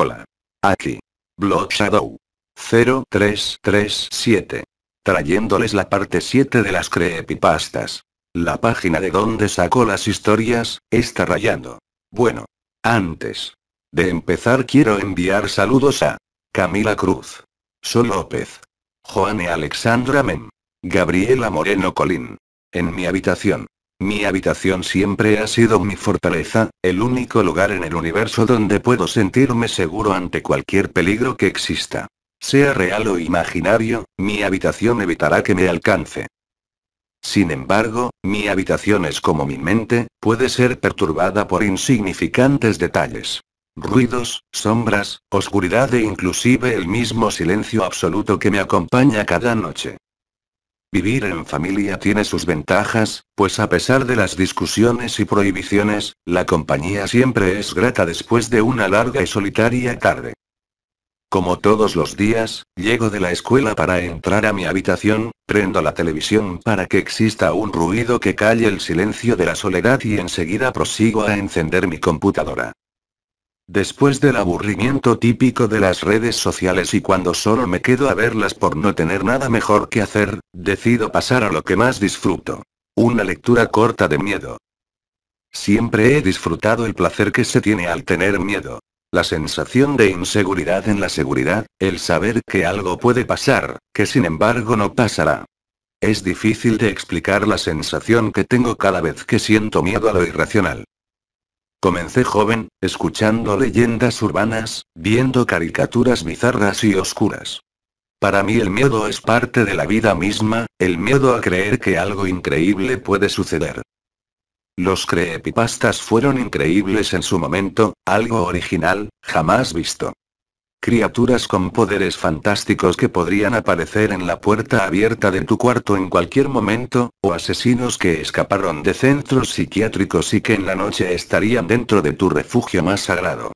Hola. Aquí. Blood Shadow. 0337. Trayéndoles la parte 7 de las creepypastas. La página de donde sacó las historias, está rayando. Bueno. Antes. De empezar quiero enviar saludos a Camila Cruz. Sol López. Joane Alexandra Men. Gabriela Moreno Colín. En mi habitación. Mi habitación siempre ha sido mi fortaleza, el único lugar en el universo donde puedo sentirme seguro ante cualquier peligro que exista. Sea real o imaginario, mi habitación evitará que me alcance. Sin embargo, mi habitación es como mi mente, puede ser perturbada por insignificantes detalles. Ruidos, sombras, oscuridad e inclusive el mismo silencio absoluto que me acompaña cada noche. Vivir en familia tiene sus ventajas, pues a pesar de las discusiones y prohibiciones, la compañía siempre es grata después de una larga y solitaria tarde. Como todos los días, llego de la escuela para entrar a mi habitación, prendo la televisión para que exista un ruido que calle el silencio de la soledad y enseguida prosigo a encender mi computadora. Después del aburrimiento típico de las redes sociales y cuando solo me quedo a verlas por no tener nada mejor que hacer, decido pasar a lo que más disfruto. Una lectura corta de miedo. Siempre he disfrutado el placer que se tiene al tener miedo. La sensación de inseguridad en la seguridad, el saber que algo puede pasar, que sin embargo no pasará. Es difícil de explicar la sensación que tengo cada vez que siento miedo a lo irracional. Comencé joven, escuchando leyendas urbanas, viendo caricaturas bizarras y oscuras. Para mí el miedo es parte de la vida misma, el miedo a creer que algo increíble puede suceder. Los creepypastas fueron increíbles en su momento, algo original, jamás visto. Criaturas con poderes fantásticos que podrían aparecer en la puerta abierta de tu cuarto en cualquier momento, o asesinos que escaparon de centros psiquiátricos y que en la noche estarían dentro de tu refugio más sagrado.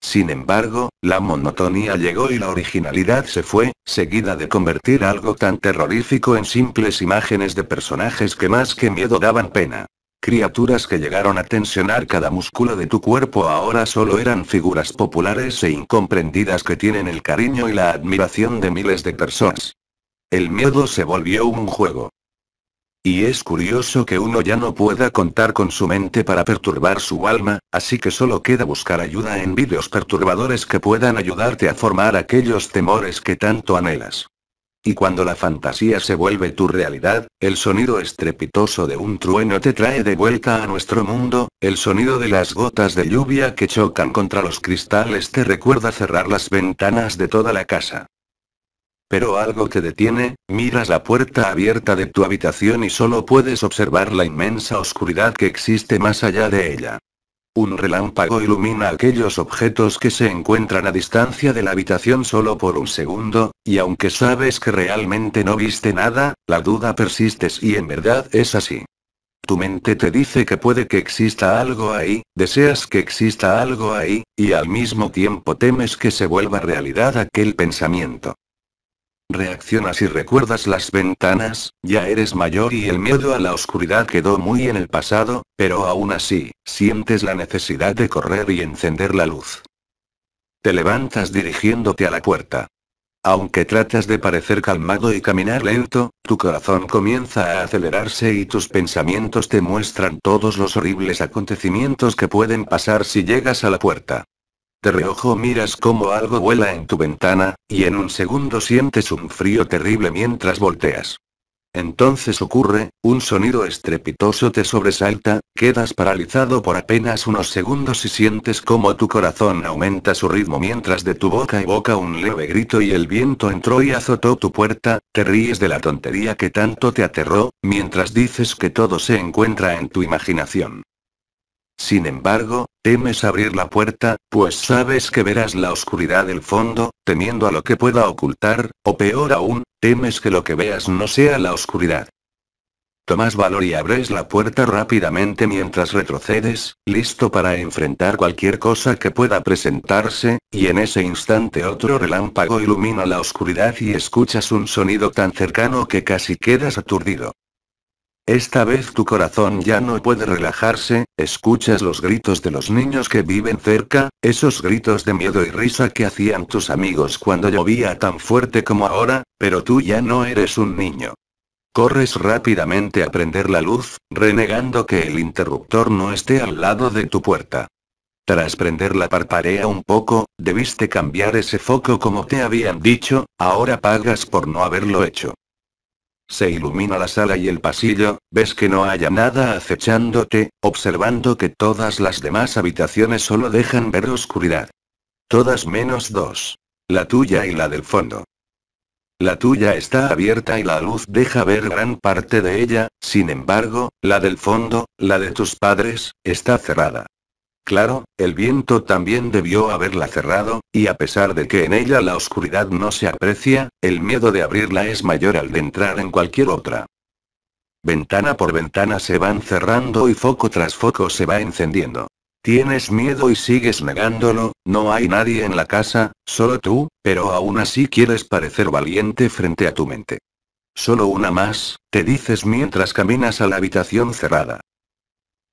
Sin embargo, la monotonía llegó y la originalidad se fue, seguida de convertir algo tan terrorífico en simples imágenes de personajes que más que miedo daban pena. Criaturas que llegaron a tensionar cada músculo de tu cuerpo ahora solo eran figuras populares e incomprendidas que tienen el cariño y la admiración de miles de personas. El miedo se volvió un juego. Y es curioso que uno ya no pueda contar con su mente para perturbar su alma, así que solo queda buscar ayuda en vídeos perturbadores que puedan ayudarte a formar aquellos temores que tanto anhelas. Y cuando la fantasía se vuelve tu realidad, el sonido estrepitoso de un trueno te trae de vuelta a nuestro mundo, el sonido de las gotas de lluvia que chocan contra los cristales te recuerda cerrar las ventanas de toda la casa. Pero algo te detiene, miras la puerta abierta de tu habitación y solo puedes observar la inmensa oscuridad que existe más allá de ella. Un relámpago ilumina aquellos objetos que se encuentran a distancia de la habitación solo por un segundo, y aunque sabes que realmente no viste nada, la duda persistes y en verdad es así. Tu mente te dice que puede que exista algo ahí, deseas que exista algo ahí, y al mismo tiempo temes que se vuelva realidad aquel pensamiento. Reaccionas y recuerdas las ventanas, ya eres mayor y el miedo a la oscuridad quedó muy en el pasado, pero aún así, sientes la necesidad de correr y encender la luz. Te levantas dirigiéndote a la puerta. Aunque tratas de parecer calmado y caminar lento, tu corazón comienza a acelerarse y tus pensamientos te muestran todos los horribles acontecimientos que pueden pasar si llegas a la puerta te reojo miras como algo vuela en tu ventana, y en un segundo sientes un frío terrible mientras volteas. Entonces ocurre, un sonido estrepitoso te sobresalta, quedas paralizado por apenas unos segundos y sientes como tu corazón aumenta su ritmo mientras de tu boca evoca un leve grito y el viento entró y azotó tu puerta, te ríes de la tontería que tanto te aterró, mientras dices que todo se encuentra en tu imaginación. Sin embargo, temes abrir la puerta, pues sabes que verás la oscuridad del fondo, temiendo a lo que pueda ocultar, o peor aún, temes que lo que veas no sea la oscuridad. Tomas valor y abres la puerta rápidamente mientras retrocedes, listo para enfrentar cualquier cosa que pueda presentarse, y en ese instante otro relámpago ilumina la oscuridad y escuchas un sonido tan cercano que casi quedas aturdido. Esta vez tu corazón ya no puede relajarse, escuchas los gritos de los niños que viven cerca, esos gritos de miedo y risa que hacían tus amigos cuando llovía tan fuerte como ahora, pero tú ya no eres un niño. Corres rápidamente a prender la luz, renegando que el interruptor no esté al lado de tu puerta. Tras prender la parparea un poco, debiste cambiar ese foco como te habían dicho, ahora pagas por no haberlo hecho. Se ilumina la sala y el pasillo, ves que no haya nada acechándote, observando que todas las demás habitaciones solo dejan ver oscuridad. Todas menos dos. La tuya y la del fondo. La tuya está abierta y la luz deja ver gran parte de ella, sin embargo, la del fondo, la de tus padres, está cerrada. Claro, el viento también debió haberla cerrado, y a pesar de que en ella la oscuridad no se aprecia, el miedo de abrirla es mayor al de entrar en cualquier otra. Ventana por ventana se van cerrando y foco tras foco se va encendiendo. Tienes miedo y sigues negándolo, no hay nadie en la casa, solo tú, pero aún así quieres parecer valiente frente a tu mente. Solo una más, te dices mientras caminas a la habitación cerrada.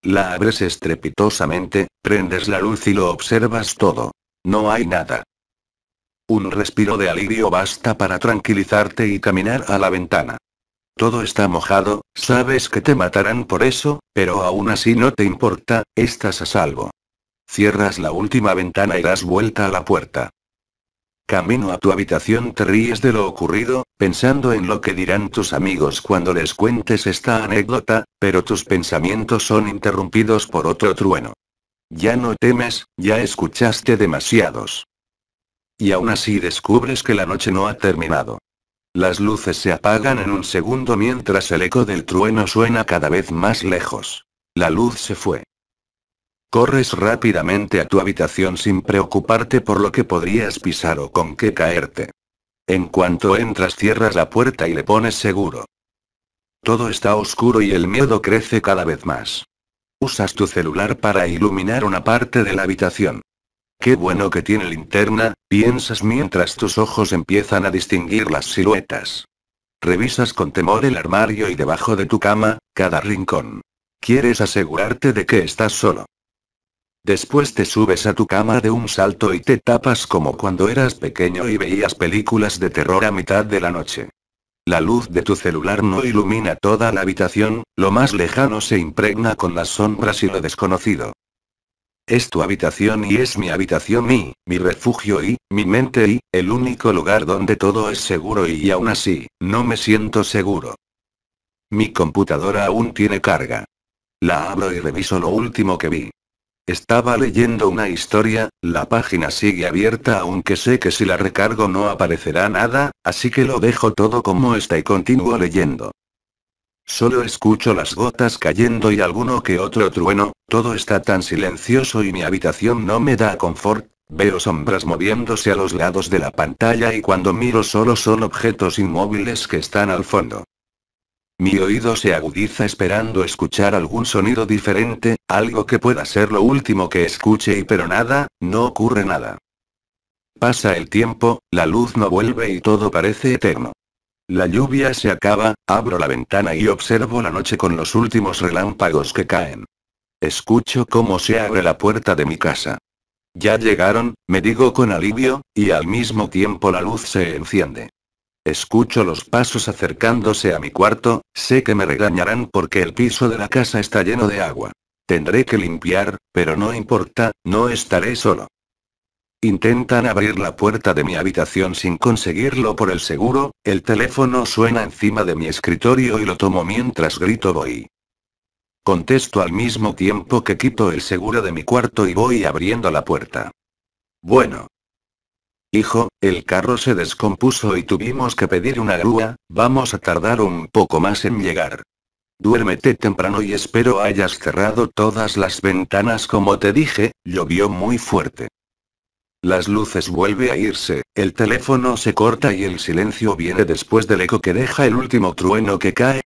La abres estrepitosamente, prendes la luz y lo observas todo. No hay nada. Un respiro de alivio basta para tranquilizarte y caminar a la ventana. Todo está mojado, sabes que te matarán por eso, pero aún así no te importa, estás a salvo. Cierras la última ventana y das vuelta a la puerta. Camino a tu habitación te ríes de lo ocurrido, pensando en lo que dirán tus amigos cuando les cuentes esta anécdota, pero tus pensamientos son interrumpidos por otro trueno. Ya no temes, ya escuchaste demasiados. Y aún así descubres que la noche no ha terminado. Las luces se apagan en un segundo mientras el eco del trueno suena cada vez más lejos. La luz se fue. Corres rápidamente a tu habitación sin preocuparte por lo que podrías pisar o con qué caerte. En cuanto entras cierras la puerta y le pones seguro. Todo está oscuro y el miedo crece cada vez más. Usas tu celular para iluminar una parte de la habitación. Qué bueno que tiene linterna, piensas mientras tus ojos empiezan a distinguir las siluetas. Revisas con temor el armario y debajo de tu cama, cada rincón. Quieres asegurarte de que estás solo. Después te subes a tu cama de un salto y te tapas como cuando eras pequeño y veías películas de terror a mitad de la noche. La luz de tu celular no ilumina toda la habitación, lo más lejano se impregna con las sombras y lo desconocido. Es tu habitación y es mi habitación y, mi refugio y, mi mente y, el único lugar donde todo es seguro y aún así, no me siento seguro. Mi computadora aún tiene carga. La abro y reviso lo último que vi. Estaba leyendo una historia, la página sigue abierta aunque sé que si la recargo no aparecerá nada, así que lo dejo todo como está y continúo leyendo. Solo escucho las gotas cayendo y alguno que otro trueno, todo está tan silencioso y mi habitación no me da confort, Veo sombras moviéndose a los lados de la pantalla y cuando miro solo son objetos inmóviles que están al fondo. Mi oído se agudiza esperando escuchar algún sonido diferente, algo que pueda ser lo último que escuche y pero nada, no ocurre nada. Pasa el tiempo, la luz no vuelve y todo parece eterno. La lluvia se acaba, abro la ventana y observo la noche con los últimos relámpagos que caen. Escucho cómo se abre la puerta de mi casa. Ya llegaron, me digo con alivio, y al mismo tiempo la luz se enciende. Escucho los pasos acercándose a mi cuarto, sé que me regañarán porque el piso de la casa está lleno de agua. Tendré que limpiar, pero no importa, no estaré solo. Intentan abrir la puerta de mi habitación sin conseguirlo por el seguro, el teléfono suena encima de mi escritorio y lo tomo mientras grito voy. Contesto al mismo tiempo que quito el seguro de mi cuarto y voy abriendo la puerta. Bueno, Hijo, el carro se descompuso y tuvimos que pedir una grúa, vamos a tardar un poco más en llegar. Duérmete temprano y espero hayas cerrado todas las ventanas como te dije, llovió muy fuerte. Las luces vuelve a irse, el teléfono se corta y el silencio viene después del eco que deja el último trueno que cae,